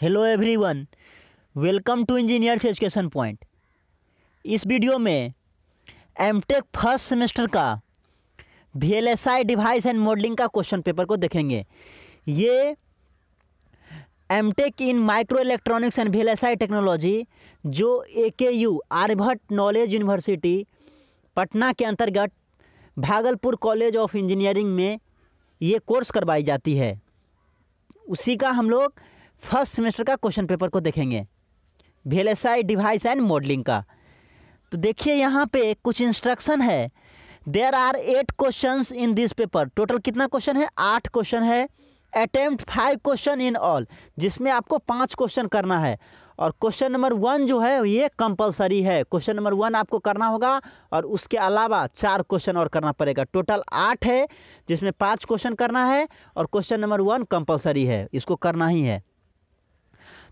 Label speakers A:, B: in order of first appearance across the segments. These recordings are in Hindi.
A: Hello everyone welcome to engineers education point इस वीडियो में एमटेक फर्स्ट सेमेस्टर का V L S I device and modelling का क्वेश्चन पेपर को देखेंगे ये MTech in micro electronics and V L S I technology जो A K U Aryabhatta knowledge university Patna के अंतर्गत भागलपुर कॉलेज ऑफ इंजीनियरिंग में ये कोर्स करवाई जाती है उसी का हम लोग फर्स्ट सेमेस्टर का क्वेश्चन पेपर को देखेंगे वेलेसाई डिवाइस एंड मॉडलिंग का तो देखिए यहाँ पे कुछ इंस्ट्रक्शन है there are eight question in this paper total कितना क्वेश्चन है आठ क्वेश्चन है attempt five question in all जिसमें आपको पाँच क्वेश्चन करना है और क्वेश्चन नंबर वन जो है ये कंपलसरी है क्वेश्चन नंबर वन आपको करना होगा और उसके अलावा चार क्वेश्चन और करना पड़ेगा टोटल आठ है जिसमें पाँच क्वेश्चन करना है और क्वेश्चन नंबर वन कंपलसरी है इसको करना ही है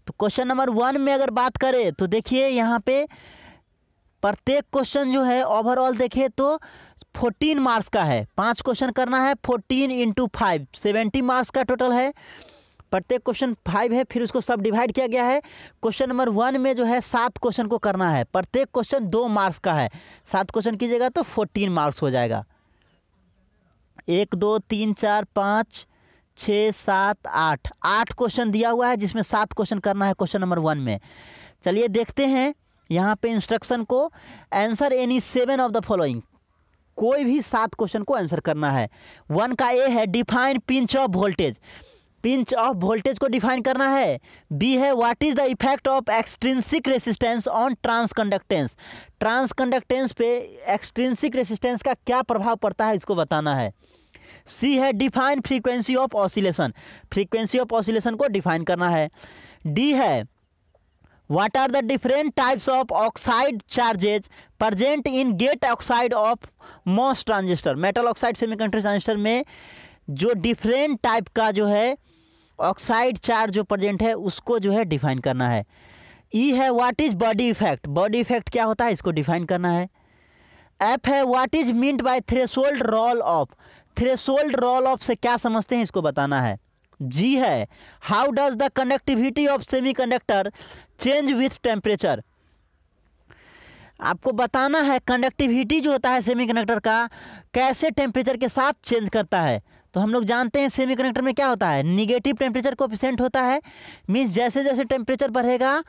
A: तो क्वेश्चन नंबर वन में अगर बात करें तो देखिए यहाँ पे प्रत्येक क्वेश्चन जो है ओवरऑल देखें तो फोर्टीन मार्क्स का है पांच क्वेश्चन करना है fourteen into five seventy marks का टोटल है प्रत्येक क्वेश्चन फाइव है फिर उसको सब डिवाइड किया गया है क्वेश्चन नंबर वन में जो है सात क्वेश्चन को करना है प्रत्येक क्वेश्चन दो मार्क्स का है सात क्वेश्चन कीजिएगा तो फोर्टीन मार्क्स हो जाएगा एक दो तीन चार पाँच छः सात आठ आठ क्वेश्चन दिया हुआ है जिसमें सात क्वेश्चन करना है क्वेश्चन नंबर वन में चलिए देखते हैं यहाँ पे इंस्ट्रक्शन को answer any seven of the following कोई भी सात क्वेश्चन को आंसर करना है वन का ए है define pinch off voltage pinch off voltage को डिफाइन करना है बी है what is the effect of extrinsic resistance on transconductance transconductance पे एक्सट्रिंसिक रेसिस्टेंस का क्या प्रभाव पड़ता है इसको बताना है सी है define frequency of oscillation frequency of oscillation को डिफाइन करना है डी है what are the different types of oxide charges present in gate oxide of MOS transistor metal oxide semi transistor में जो डिफरेंट टाइप का जो है ऑक्साइड चार्ज जो प्रजेंट है उसको जो है डिफाइन करना है ई e है what is body effect body effect क्या होता है इसको डिफाइन करना है एफ है what is meant by threshold roll off threshold roll off से क्या समझते हैं इसको बताना है जी है how does the connectivity of semiconductor change with temperature आपको बताना है कंडक्टिविटी जो होता है सेमी कंडक्टर का कैसे टेम्परेचर के साथ चेंज करता है तो हम लोग जानते हैं सेमी कंडक्टर में क्या होता है निगेटिव टेम्परेचर कोफिशेंट होता है मीन्स जैसे जैसे टेम्परेचर बढ़ेगा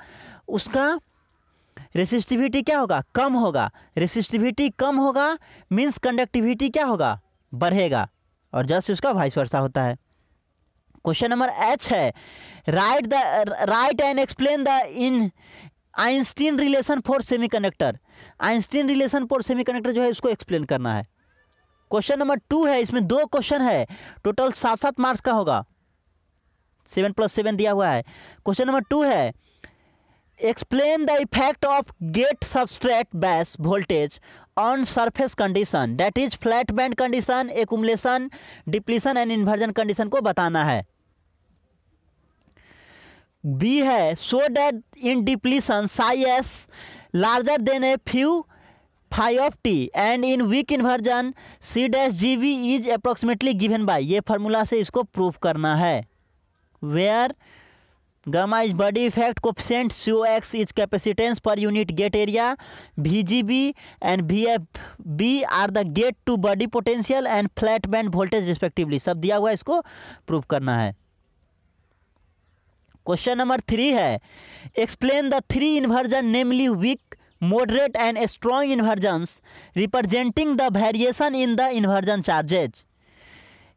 A: उसका रेसिस्टिविटी क्या होगा कम होगा रेसिस्टिविटी कम होगा मीन्स कंडक्टिविटी क्या होगा बढ़ेगा और जस्ट उसका वाइस वर्षा होता है क्वेश्चन नंबर एच है write the write and explain the in Einstein relation for semiconductor Einstein relation for semiconductor जो है उसको एक्सप्लेन करना है क्वेश्चन नंबर टू है इसमें दो क्वेश्चन है टोटल सात सात मार्क्स का होगा सेवन प्लस सेवन दिया हुआ है क्वेश्चन नंबर टू है explain the effect of gate substrate bias voltage on surface condition that is flat band condition accumulation depletion and inversion condition को बताना है बी है show that in depletion psi s larger than a few five of T and in weak inversion C dash G V is approximately given by ये फॉर्मूला से इसको प्रूफ करना है where gamma is body effect coefficient C O X is capacitance per unit gate area V G B and V F B are the gate to body potential and flat band voltage respectively सब दिया हुआ है इसको प्रूव करना है क्वेश्चन नंबर थ्री है explain the three inversion namely weak moderate and strong inversion representing the variation in the inversion charges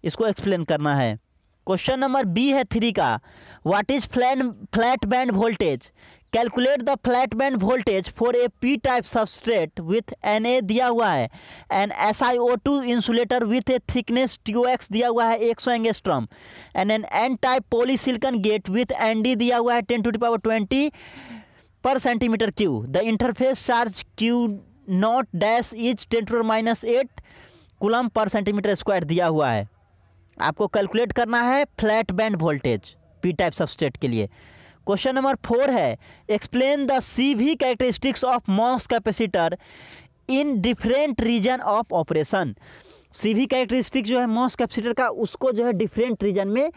A: इसको एक्सप्लेन करना है क्वेश्चन नंबर बी है थ्री का what is फ्लैन flat band voltage calculate the flat band voltage for a P type substrate with N A दिया हुआ है an S I O two insulator with a thickness T O X दिया हुआ है एक सौ angstrom and an N type polysilicon gate with N D दिया हुआ है ten to power twenty per centimetre Q the interface charge Q naught dash is ten to minus eight coulomb पर सेंटीमीटर स्क्वायर दिया हुआ है आपको कैलकुलेट करना है flat band voltage P type substrate के लिए क्वेश्चन नंबर फोर है explain the C V characteristics of MOS capacitor in different region of operation C V characteristic जो है मॉस कैपेसिटर का उसको जो है डिफरेंट रीजन में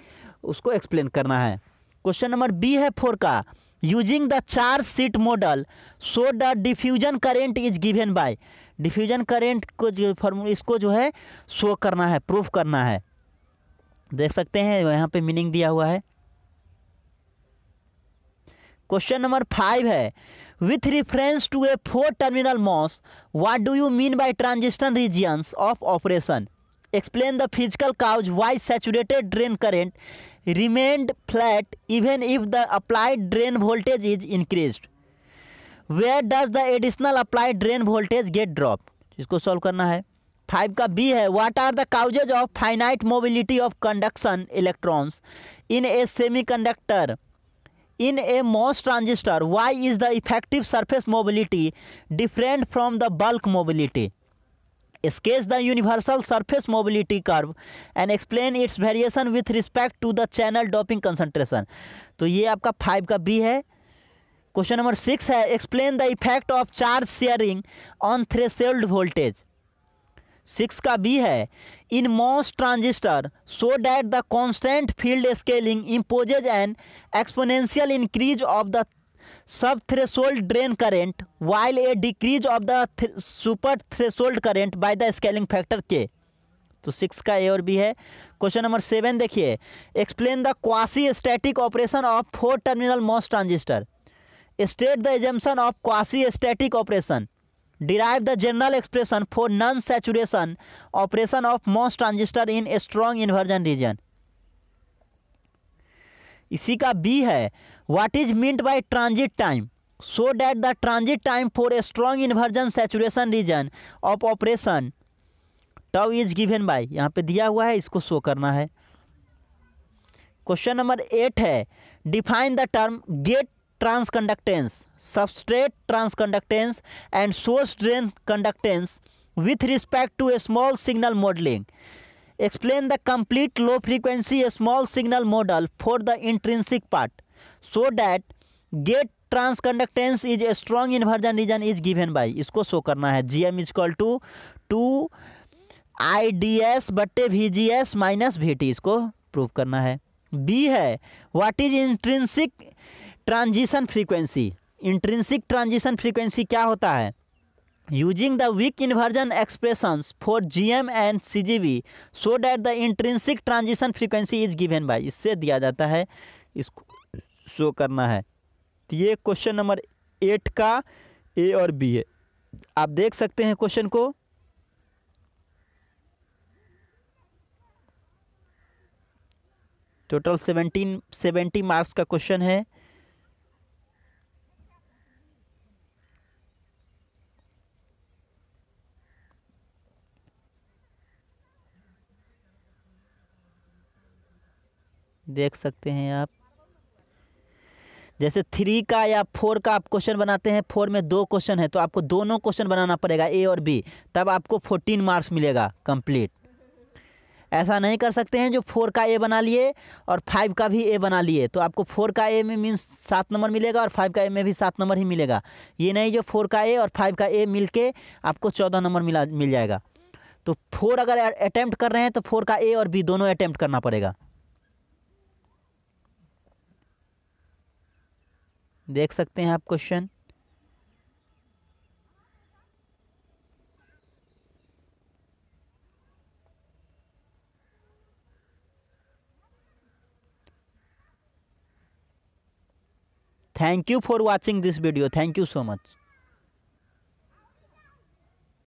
A: उसको एक्सप्लेन करना है क्वेश्चन नंबर बी है फोर का using the charge sheet model so the diffusion current is given by diffusion current को जो फॉर्मूला इसको जो है शो करना है प्रूफ करना है देख सकते हैं यहाँ पे मीनिंग दिया हुआ है क्वेश्चन नंबर फाइव है with reference to a four terminal MOS what do you mean by transistor regions of operation explain the physical cause why saturated drain current remained flat even if the applied drain voltage is increase where does the additional applied drain voltage get drop इसको सॉल्व करना है फाइव का बी है what are the causes of finite mobility of conduction electrons in A semiconductor in a MOS transistor why is the effective surface mobility different from the bulk mobility sketch the universal surface mobility curve and explain its variation with respect to the channel doping concentration तो ये आपका फाइव का बी है क्वेश्चन नंबर सिक्स है explain the effect of charge sharing on threshold voltage six का बी है in MOS transistor show that the constant field scaling imposes N exponential increase of the sub threshold drain current while a decrease of the super threshold current by the scaling factor K तो सिक्स का ए और बी है क्वेश्चन नंबर सेवन देखिए explain the quasi static operation of four terminal MOS transistor state the assumption of quasi static operation derive the general expression for non-saturation operation of MOS transistor in a strong inversion region. इसी का बी है what is meant by transit time so that the transit time for a strong inversion saturation region of operation tau is given by यहाँ पे दिया हुआ है इसको शो करना है क्वेश्चन नंबर एट है define the term gate transconductance substrate transconductance and source drain conductance with respect to a small signal modelling explain the complete low frequency small signal model for the intrinsic part so that gate transconductance is a strong inversion region is given by इसको शो करना है G M is equal to two I D S बट्टे V G S minus V T इसको प्रूव करना है बी है what is intrinsic transition frequency intrinsic transition frequency क्या होता है using the weak inversion expressions for gm and cgv so that the intrinsic transition frequency is given by इससे दिया जाता है इसको शो करना है तो ये क्वेश्चन नंबर एट का ए और बी है आप देख सकते हैं क्वेश्चन को टोटल सेवेंटीन सेवेंटी मार्क्स का क्वेश्चन है देख सकते हैं आप जैसे थ्री का या फोर का आप क्वेश्चन बनाते हैं फोर में दो क्वेश्चन है तो आपको दोनों क्वेश्चन बनाना पड़ेगा ए और बी तब आपको फोर्टीन मार्क्स मिलेगा कंप्लीट ऐसा नहीं कर सकते हैं जो फोर का ए बना लिए और फाइव का भी ए बना लिए तो आपको फोर का ए में मीन्स सात नंबर मिलेगा और फाइव का ए में भी सात नंबर ही मिलेगा ये नहीं जो फोर का ए और फाइव का ए मिल के आपको चौदह नंबर मिला मिल जाएगा तो फोर अगर अटैम्प्ट कर रहे हैं तो फोर का ए और बी दोनों अटैम्प्ट करना पड़ेगा देख सकते हैं आप question thank you for watching this video thank you so much